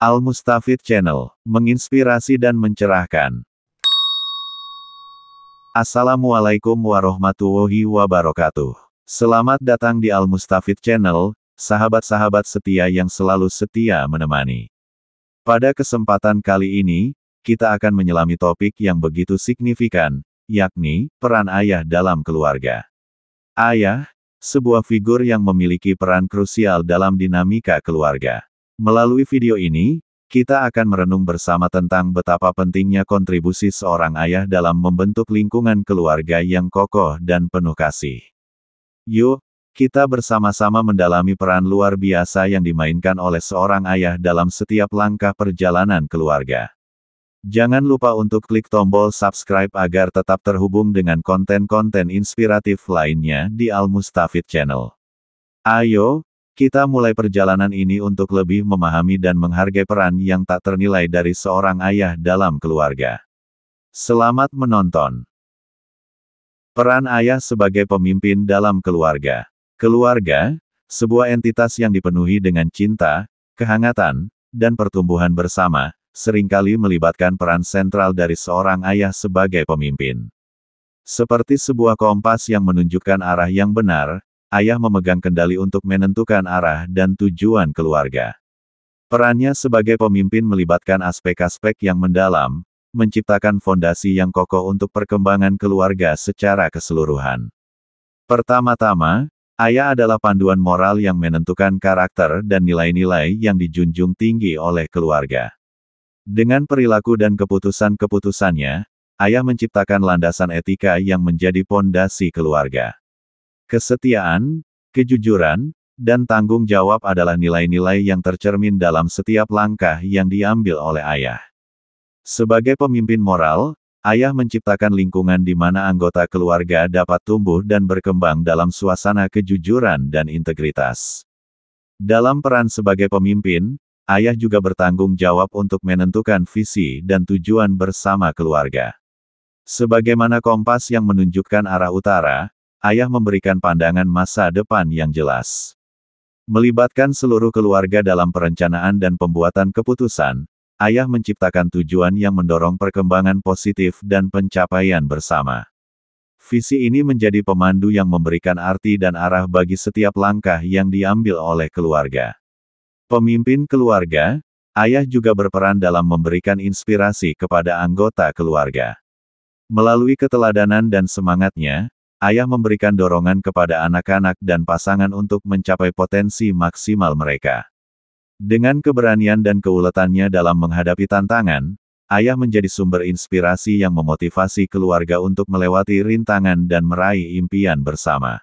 Al-Mustafid Channel, menginspirasi dan mencerahkan. Assalamualaikum warahmatullahi wabarakatuh. Selamat datang di Al-Mustafid Channel, sahabat-sahabat setia yang selalu setia menemani. Pada kesempatan kali ini, kita akan menyelami topik yang begitu signifikan, yakni peran ayah dalam keluarga. Ayah, sebuah figur yang memiliki peran krusial dalam dinamika keluarga. Melalui video ini, kita akan merenung bersama tentang betapa pentingnya kontribusi seorang ayah dalam membentuk lingkungan keluarga yang kokoh dan penuh kasih. Yuk, kita bersama-sama mendalami peran luar biasa yang dimainkan oleh seorang ayah dalam setiap langkah perjalanan keluarga. Jangan lupa untuk klik tombol subscribe agar tetap terhubung dengan konten-konten inspiratif lainnya di Al Mustafid Channel. Ayo, kita mulai perjalanan ini untuk lebih memahami dan menghargai peran yang tak ternilai dari seorang ayah dalam keluarga. Selamat menonton! Peran ayah sebagai pemimpin dalam keluarga. Keluarga, sebuah entitas yang dipenuhi dengan cinta, kehangatan, dan pertumbuhan bersama, seringkali melibatkan peran sentral dari seorang ayah sebagai pemimpin. Seperti sebuah kompas yang menunjukkan arah yang benar, ayah memegang kendali untuk menentukan arah dan tujuan keluarga. Perannya sebagai pemimpin melibatkan aspek-aspek yang mendalam, menciptakan fondasi yang kokoh untuk perkembangan keluarga secara keseluruhan. Pertama-tama, ayah adalah panduan moral yang menentukan karakter dan nilai-nilai yang dijunjung tinggi oleh keluarga. Dengan perilaku dan keputusan-keputusannya, ayah menciptakan landasan etika yang menjadi fondasi keluarga. Kesetiaan, kejujuran, dan tanggung jawab adalah nilai-nilai yang tercermin dalam setiap langkah yang diambil oleh ayah. Sebagai pemimpin moral, ayah menciptakan lingkungan di mana anggota keluarga dapat tumbuh dan berkembang dalam suasana kejujuran dan integritas. Dalam peran sebagai pemimpin, ayah juga bertanggung jawab untuk menentukan visi dan tujuan bersama keluarga. Sebagaimana kompas yang menunjukkan arah utara, ayah memberikan pandangan masa depan yang jelas. Melibatkan seluruh keluarga dalam perencanaan dan pembuatan keputusan, ayah menciptakan tujuan yang mendorong perkembangan positif dan pencapaian bersama. Visi ini menjadi pemandu yang memberikan arti dan arah bagi setiap langkah yang diambil oleh keluarga. Pemimpin keluarga, ayah juga berperan dalam memberikan inspirasi kepada anggota keluarga. Melalui keteladanan dan semangatnya, ayah memberikan dorongan kepada anak-anak dan pasangan untuk mencapai potensi maksimal mereka. Dengan keberanian dan keuletannya dalam menghadapi tantangan, ayah menjadi sumber inspirasi yang memotivasi keluarga untuk melewati rintangan dan meraih impian bersama.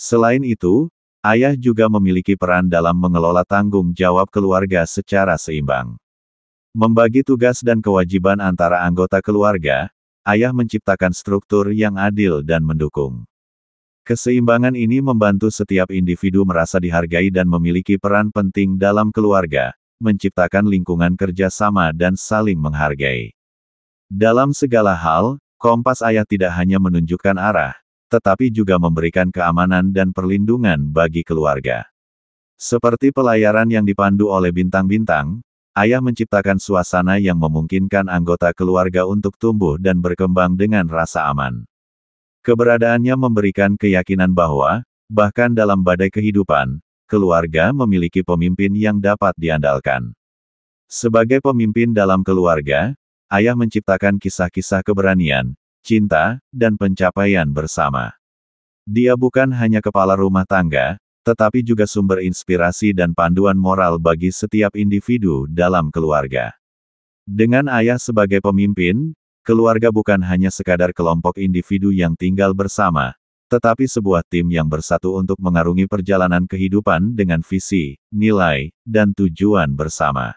Selain itu, ayah juga memiliki peran dalam mengelola tanggung jawab keluarga secara seimbang. Membagi tugas dan kewajiban antara anggota keluarga, ayah menciptakan struktur yang adil dan mendukung. Keseimbangan ini membantu setiap individu merasa dihargai dan memiliki peran penting dalam keluarga, menciptakan lingkungan kerja sama dan saling menghargai. Dalam segala hal, kompas ayah tidak hanya menunjukkan arah, tetapi juga memberikan keamanan dan perlindungan bagi keluarga. Seperti pelayaran yang dipandu oleh bintang-bintang, Ayah menciptakan suasana yang memungkinkan anggota keluarga untuk tumbuh dan berkembang dengan rasa aman. Keberadaannya memberikan keyakinan bahwa, bahkan dalam badai kehidupan, keluarga memiliki pemimpin yang dapat diandalkan. Sebagai pemimpin dalam keluarga, ayah menciptakan kisah-kisah keberanian, cinta, dan pencapaian bersama. Dia bukan hanya kepala rumah tangga, tetapi juga sumber inspirasi dan panduan moral bagi setiap individu dalam keluarga. Dengan ayah sebagai pemimpin, keluarga bukan hanya sekadar kelompok individu yang tinggal bersama, tetapi sebuah tim yang bersatu untuk mengarungi perjalanan kehidupan dengan visi, nilai, dan tujuan bersama.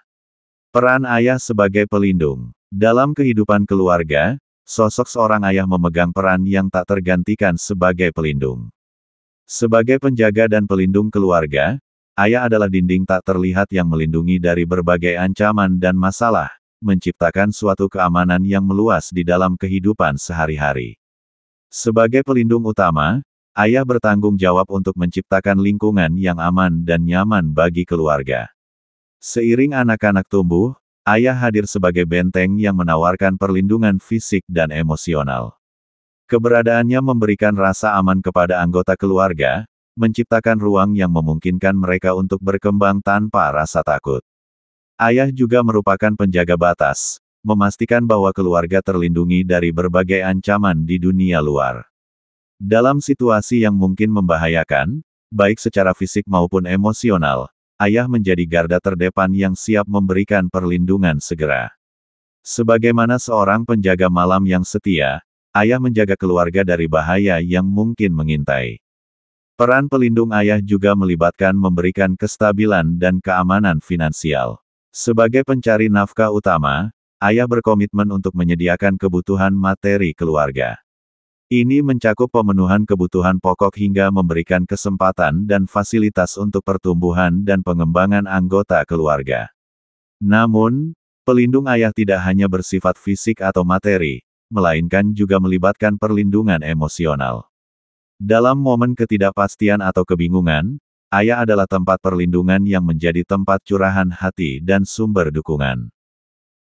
Peran ayah sebagai pelindung dalam kehidupan keluarga, sosok seorang ayah memegang peran yang tak tergantikan sebagai pelindung. Sebagai penjaga dan pelindung keluarga, ayah adalah dinding tak terlihat yang melindungi dari berbagai ancaman dan masalah, menciptakan suatu keamanan yang meluas di dalam kehidupan sehari-hari. Sebagai pelindung utama, ayah bertanggung jawab untuk menciptakan lingkungan yang aman dan nyaman bagi keluarga. Seiring anak-anak tumbuh, ayah hadir sebagai benteng yang menawarkan perlindungan fisik dan emosional. Keberadaannya memberikan rasa aman kepada anggota keluarga, menciptakan ruang yang memungkinkan mereka untuk berkembang tanpa rasa takut. Ayah juga merupakan penjaga batas, memastikan bahwa keluarga terlindungi dari berbagai ancaman di dunia luar. Dalam situasi yang mungkin membahayakan, baik secara fisik maupun emosional, ayah menjadi garda terdepan yang siap memberikan perlindungan segera. Sebagaimana seorang penjaga malam yang setia, ayah menjaga keluarga dari bahaya yang mungkin mengintai. Peran pelindung ayah juga melibatkan memberikan kestabilan dan keamanan finansial. Sebagai pencari nafkah utama, ayah berkomitmen untuk menyediakan kebutuhan materi keluarga. Ini mencakup pemenuhan kebutuhan pokok hingga memberikan kesempatan dan fasilitas untuk pertumbuhan dan pengembangan anggota keluarga. Namun, pelindung ayah tidak hanya bersifat fisik atau materi, melainkan juga melibatkan perlindungan emosional. Dalam momen ketidakpastian atau kebingungan, ayah adalah tempat perlindungan yang menjadi tempat curahan hati dan sumber dukungan.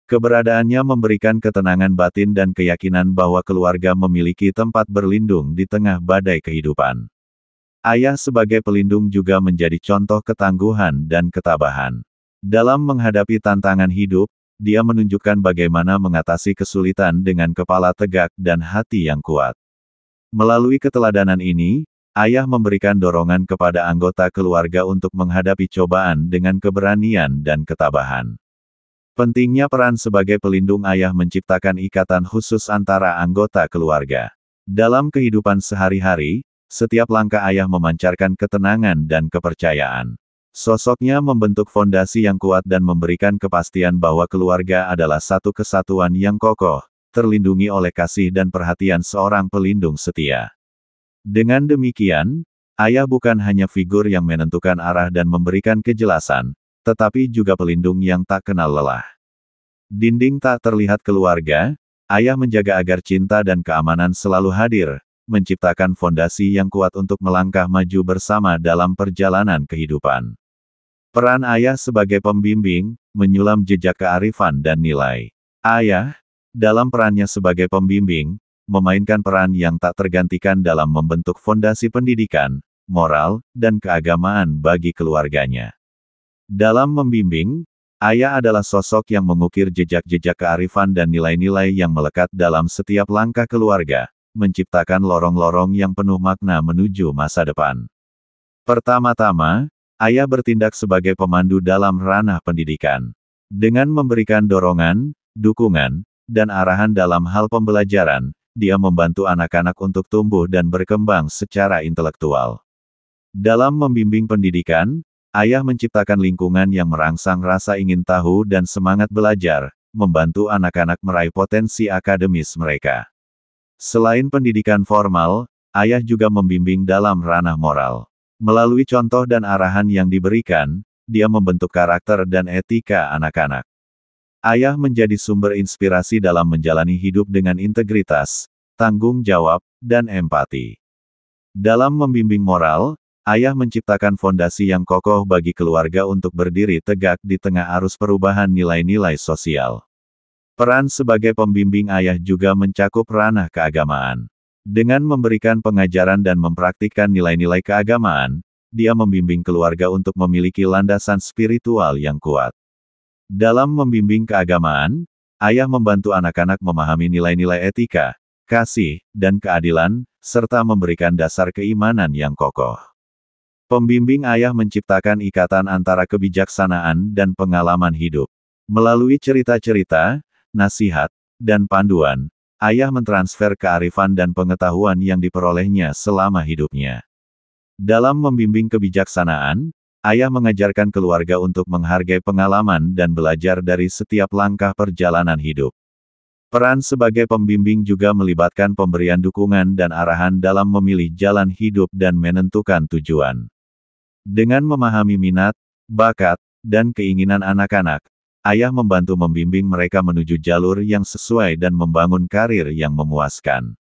Keberadaannya memberikan ketenangan batin dan keyakinan bahwa keluarga memiliki tempat berlindung di tengah badai kehidupan. Ayah sebagai pelindung juga menjadi contoh ketangguhan dan ketabahan. Dalam menghadapi tantangan hidup, dia menunjukkan bagaimana mengatasi kesulitan dengan kepala tegak dan hati yang kuat. Melalui keteladanan ini, ayah memberikan dorongan kepada anggota keluarga untuk menghadapi cobaan dengan keberanian dan ketabahan. Pentingnya peran sebagai pelindung ayah menciptakan ikatan khusus antara anggota keluarga. Dalam kehidupan sehari-hari, setiap langkah ayah memancarkan ketenangan dan kepercayaan. Sosoknya membentuk fondasi yang kuat dan memberikan kepastian bahwa keluarga adalah satu kesatuan yang kokoh, terlindungi oleh kasih dan perhatian seorang pelindung setia. Dengan demikian, ayah bukan hanya figur yang menentukan arah dan memberikan kejelasan, tetapi juga pelindung yang tak kenal lelah. Dinding tak terlihat keluarga, ayah menjaga agar cinta dan keamanan selalu hadir, menciptakan fondasi yang kuat untuk melangkah maju bersama dalam perjalanan kehidupan. Peran ayah sebagai pembimbing, menyulam jejak kearifan dan nilai. Ayah, dalam perannya sebagai pembimbing, memainkan peran yang tak tergantikan dalam membentuk fondasi pendidikan, moral, dan keagamaan bagi keluarganya. Dalam membimbing, ayah adalah sosok yang mengukir jejak-jejak kearifan dan nilai-nilai yang melekat dalam setiap langkah keluarga, menciptakan lorong-lorong yang penuh makna menuju masa depan. Pertama-tama, Ayah bertindak sebagai pemandu dalam ranah pendidikan. Dengan memberikan dorongan, dukungan, dan arahan dalam hal pembelajaran, dia membantu anak-anak untuk tumbuh dan berkembang secara intelektual. Dalam membimbing pendidikan, ayah menciptakan lingkungan yang merangsang rasa ingin tahu dan semangat belajar, membantu anak-anak meraih potensi akademis mereka. Selain pendidikan formal, ayah juga membimbing dalam ranah moral. Melalui contoh dan arahan yang diberikan, dia membentuk karakter dan etika anak-anak. Ayah menjadi sumber inspirasi dalam menjalani hidup dengan integritas, tanggung jawab, dan empati. Dalam membimbing moral, ayah menciptakan fondasi yang kokoh bagi keluarga untuk berdiri tegak di tengah arus perubahan nilai-nilai sosial. Peran sebagai pembimbing ayah juga mencakup ranah keagamaan. Dengan memberikan pengajaran dan mempraktikkan nilai-nilai keagamaan, dia membimbing keluarga untuk memiliki landasan spiritual yang kuat. Dalam membimbing keagamaan, ayah membantu anak-anak memahami nilai-nilai etika, kasih, dan keadilan, serta memberikan dasar keimanan yang kokoh. Pembimbing ayah menciptakan ikatan antara kebijaksanaan dan pengalaman hidup. Melalui cerita-cerita, nasihat, dan panduan, Ayah mentransfer kearifan dan pengetahuan yang diperolehnya selama hidupnya. Dalam membimbing kebijaksanaan, ayah mengajarkan keluarga untuk menghargai pengalaman dan belajar dari setiap langkah perjalanan hidup. Peran sebagai pembimbing juga melibatkan pemberian dukungan dan arahan dalam memilih jalan hidup dan menentukan tujuan. Dengan memahami minat, bakat, dan keinginan anak-anak, ayah membantu membimbing mereka menuju jalur yang sesuai dan membangun karir yang memuaskan.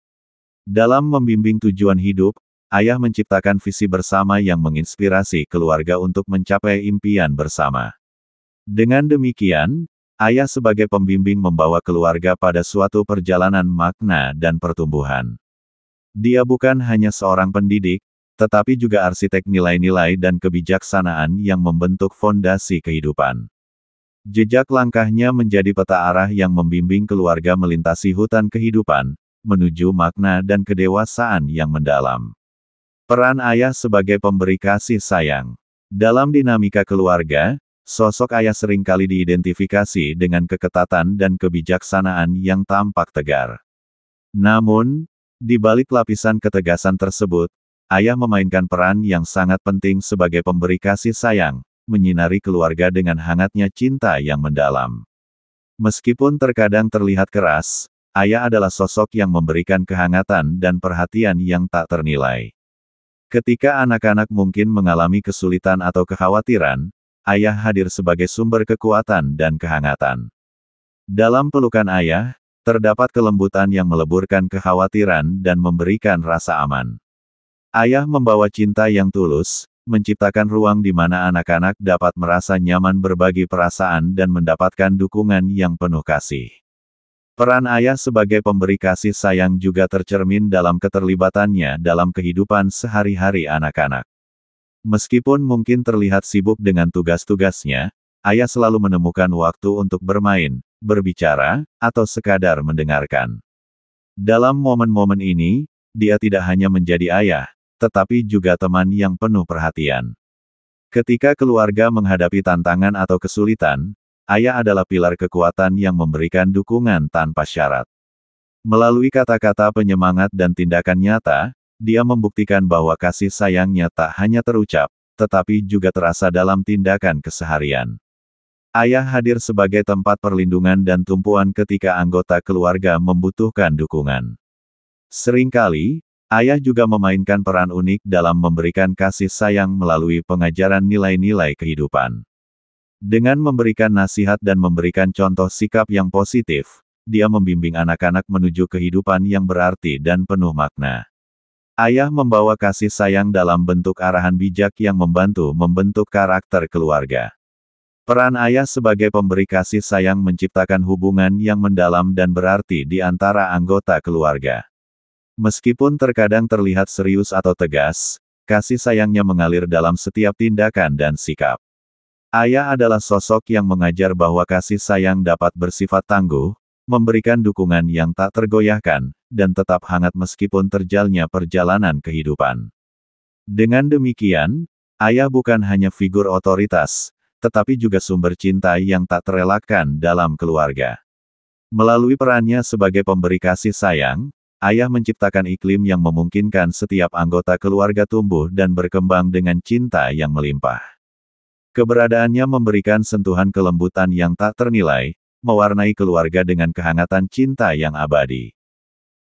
Dalam membimbing tujuan hidup, ayah menciptakan visi bersama yang menginspirasi keluarga untuk mencapai impian bersama. Dengan demikian, ayah sebagai pembimbing membawa keluarga pada suatu perjalanan makna dan pertumbuhan. Dia bukan hanya seorang pendidik, tetapi juga arsitek nilai-nilai dan kebijaksanaan yang membentuk fondasi kehidupan. Jejak langkahnya menjadi peta arah yang membimbing keluarga melintasi hutan kehidupan, menuju makna dan kedewasaan yang mendalam. Peran ayah sebagai pemberi kasih sayang. Dalam dinamika keluarga, sosok ayah seringkali diidentifikasi dengan keketatan dan kebijaksanaan yang tampak tegar. Namun, di balik lapisan ketegasan tersebut, ayah memainkan peran yang sangat penting sebagai pemberi kasih sayang, menyinari keluarga dengan hangatnya cinta yang mendalam. Meskipun terkadang terlihat keras, ayah adalah sosok yang memberikan kehangatan dan perhatian yang tak ternilai. Ketika anak-anak mungkin mengalami kesulitan atau kekhawatiran, ayah hadir sebagai sumber kekuatan dan kehangatan. Dalam pelukan ayah, terdapat kelembutan yang meleburkan kekhawatiran dan memberikan rasa aman. Ayah membawa cinta yang tulus, menciptakan ruang di mana anak-anak dapat merasa nyaman berbagi perasaan dan mendapatkan dukungan yang penuh kasih. Peran ayah sebagai pemberi kasih sayang juga tercermin dalam keterlibatannya dalam kehidupan sehari-hari anak-anak. Meskipun mungkin terlihat sibuk dengan tugas-tugasnya, ayah selalu menemukan waktu untuk bermain, berbicara, atau sekadar mendengarkan. Dalam momen-momen ini, dia tidak hanya menjadi ayah, tetapi juga teman yang penuh perhatian. Ketika keluarga menghadapi tantangan atau kesulitan, ayah adalah pilar kekuatan yang memberikan dukungan tanpa syarat. Melalui kata-kata penyemangat dan tindakan nyata, dia membuktikan bahwa kasih sayangnya tak hanya terucap, tetapi juga terasa dalam tindakan keseharian. Ayah hadir sebagai tempat perlindungan dan tumpuan ketika anggota keluarga membutuhkan dukungan. Seringkali, Ayah juga memainkan peran unik dalam memberikan kasih sayang melalui pengajaran nilai-nilai kehidupan. Dengan memberikan nasihat dan memberikan contoh sikap yang positif, dia membimbing anak-anak menuju kehidupan yang berarti dan penuh makna. Ayah membawa kasih sayang dalam bentuk arahan bijak yang membantu membentuk karakter keluarga. Peran ayah sebagai pemberi kasih sayang menciptakan hubungan yang mendalam dan berarti di antara anggota keluarga. Meskipun terkadang terlihat serius atau tegas, kasih sayangnya mengalir dalam setiap tindakan dan sikap. Ayah adalah sosok yang mengajar bahwa kasih sayang dapat bersifat tangguh, memberikan dukungan yang tak tergoyahkan, dan tetap hangat meskipun terjalnya perjalanan kehidupan. Dengan demikian, ayah bukan hanya figur otoritas, tetapi juga sumber cinta yang tak terelakkan dalam keluarga. Melalui perannya sebagai pemberi kasih sayang, ayah menciptakan iklim yang memungkinkan setiap anggota keluarga tumbuh dan berkembang dengan cinta yang melimpah. Keberadaannya memberikan sentuhan kelembutan yang tak ternilai, mewarnai keluarga dengan kehangatan cinta yang abadi.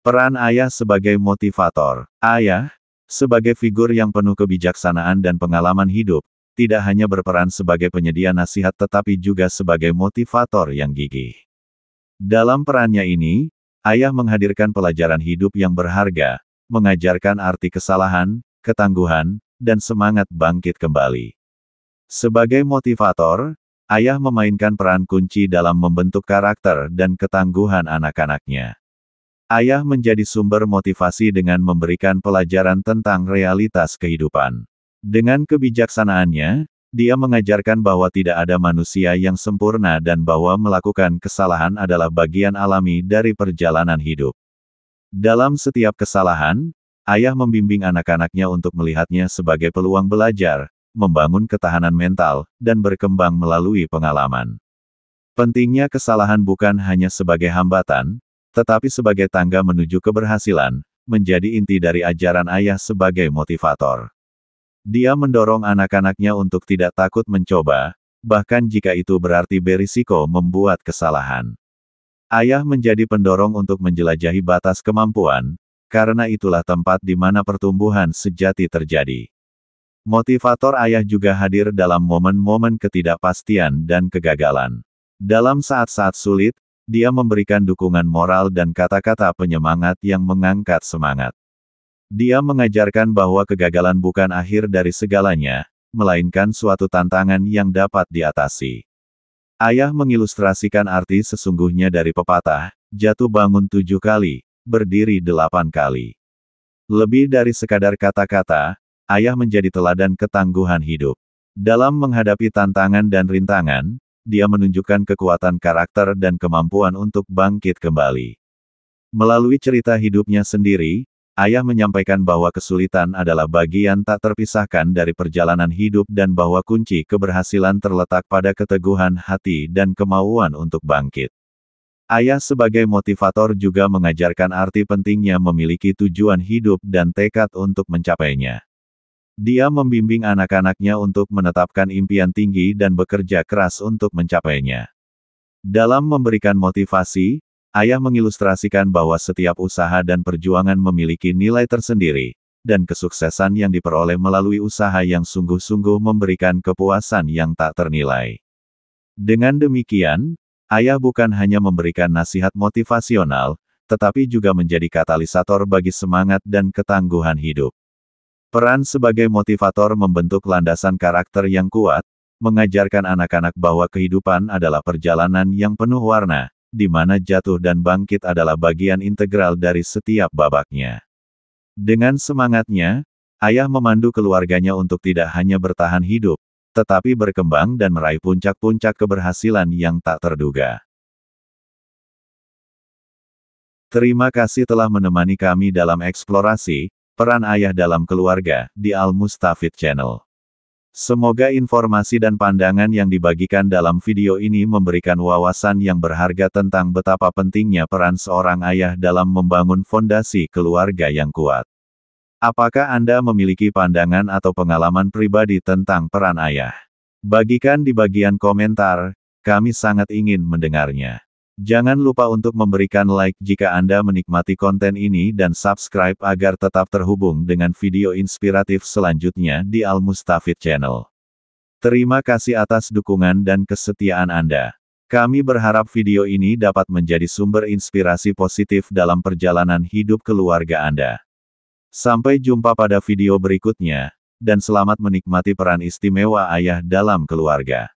Peran ayah sebagai motivator, ayah, sebagai figur yang penuh kebijaksanaan dan pengalaman hidup, tidak hanya berperan sebagai penyedia nasihat tetapi juga sebagai motivator yang gigih. Dalam perannya ini, Ayah menghadirkan pelajaran hidup yang berharga, mengajarkan arti kesalahan, ketangguhan, dan semangat bangkit kembali. Sebagai motivator, ayah memainkan peran kunci dalam membentuk karakter dan ketangguhan anak-anaknya. Ayah menjadi sumber motivasi dengan memberikan pelajaran tentang realitas kehidupan. Dengan kebijaksanaannya, dia mengajarkan bahwa tidak ada manusia yang sempurna dan bahwa melakukan kesalahan adalah bagian alami dari perjalanan hidup. Dalam setiap kesalahan, ayah membimbing anak-anaknya untuk melihatnya sebagai peluang belajar, membangun ketahanan mental, dan berkembang melalui pengalaman. Pentingnya kesalahan bukan hanya sebagai hambatan, tetapi sebagai tangga menuju keberhasilan, menjadi inti dari ajaran ayah sebagai motivator. Dia mendorong anak-anaknya untuk tidak takut mencoba, bahkan jika itu berarti berisiko membuat kesalahan. Ayah menjadi pendorong untuk menjelajahi batas kemampuan, karena itulah tempat di mana pertumbuhan sejati terjadi. Motivator ayah juga hadir dalam momen-momen ketidakpastian dan kegagalan. Dalam saat-saat sulit, dia memberikan dukungan moral dan kata-kata penyemangat yang mengangkat semangat. Dia mengajarkan bahwa kegagalan bukan akhir dari segalanya, melainkan suatu tantangan yang dapat diatasi. Ayah mengilustrasikan arti sesungguhnya dari pepatah, jatuh bangun tujuh kali, berdiri delapan kali. Lebih dari sekadar kata-kata, ayah menjadi teladan ketangguhan hidup. Dalam menghadapi tantangan dan rintangan, dia menunjukkan kekuatan karakter dan kemampuan untuk bangkit kembali. Melalui cerita hidupnya sendiri, Ayah menyampaikan bahwa kesulitan adalah bagian tak terpisahkan dari perjalanan hidup dan bahwa kunci keberhasilan terletak pada keteguhan hati dan kemauan untuk bangkit. Ayah sebagai motivator juga mengajarkan arti pentingnya memiliki tujuan hidup dan tekad untuk mencapainya. Dia membimbing anak-anaknya untuk menetapkan impian tinggi dan bekerja keras untuk mencapainya. Dalam memberikan motivasi, ayah mengilustrasikan bahwa setiap usaha dan perjuangan memiliki nilai tersendiri, dan kesuksesan yang diperoleh melalui usaha yang sungguh-sungguh memberikan kepuasan yang tak ternilai. Dengan demikian, ayah bukan hanya memberikan nasihat motivasional, tetapi juga menjadi katalisator bagi semangat dan ketangguhan hidup. Peran sebagai motivator membentuk landasan karakter yang kuat, mengajarkan anak-anak bahwa kehidupan adalah perjalanan yang penuh warna, di mana jatuh dan bangkit adalah bagian integral dari setiap babaknya. Dengan semangatnya, ayah memandu keluarganya untuk tidak hanya bertahan hidup, tetapi berkembang dan meraih puncak-puncak keberhasilan yang tak terduga. Terima kasih telah menemani kami dalam eksplorasi peran ayah dalam keluarga di Al Mustafid Channel. Semoga informasi dan pandangan yang dibagikan dalam video ini memberikan wawasan yang berharga tentang betapa pentingnya peran seorang ayah dalam membangun fondasi keluarga yang kuat. Apakah Anda memiliki pandangan atau pengalaman pribadi tentang peran ayah? Bagikan di bagian komentar, kami sangat ingin mendengarnya. Jangan lupa untuk memberikan like jika Anda menikmati konten ini dan subscribe agar tetap terhubung dengan video inspiratif selanjutnya di Al Mustafid Channel. Terima kasih atas dukungan dan kesetiaan Anda. Kami berharap video ini dapat menjadi sumber inspirasi positif dalam perjalanan hidup keluarga Anda. Sampai jumpa pada video berikutnya, dan selamat menikmati peran istimewa ayah dalam keluarga.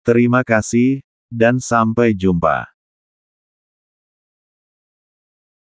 Terima kasih, dan sampai jumpa.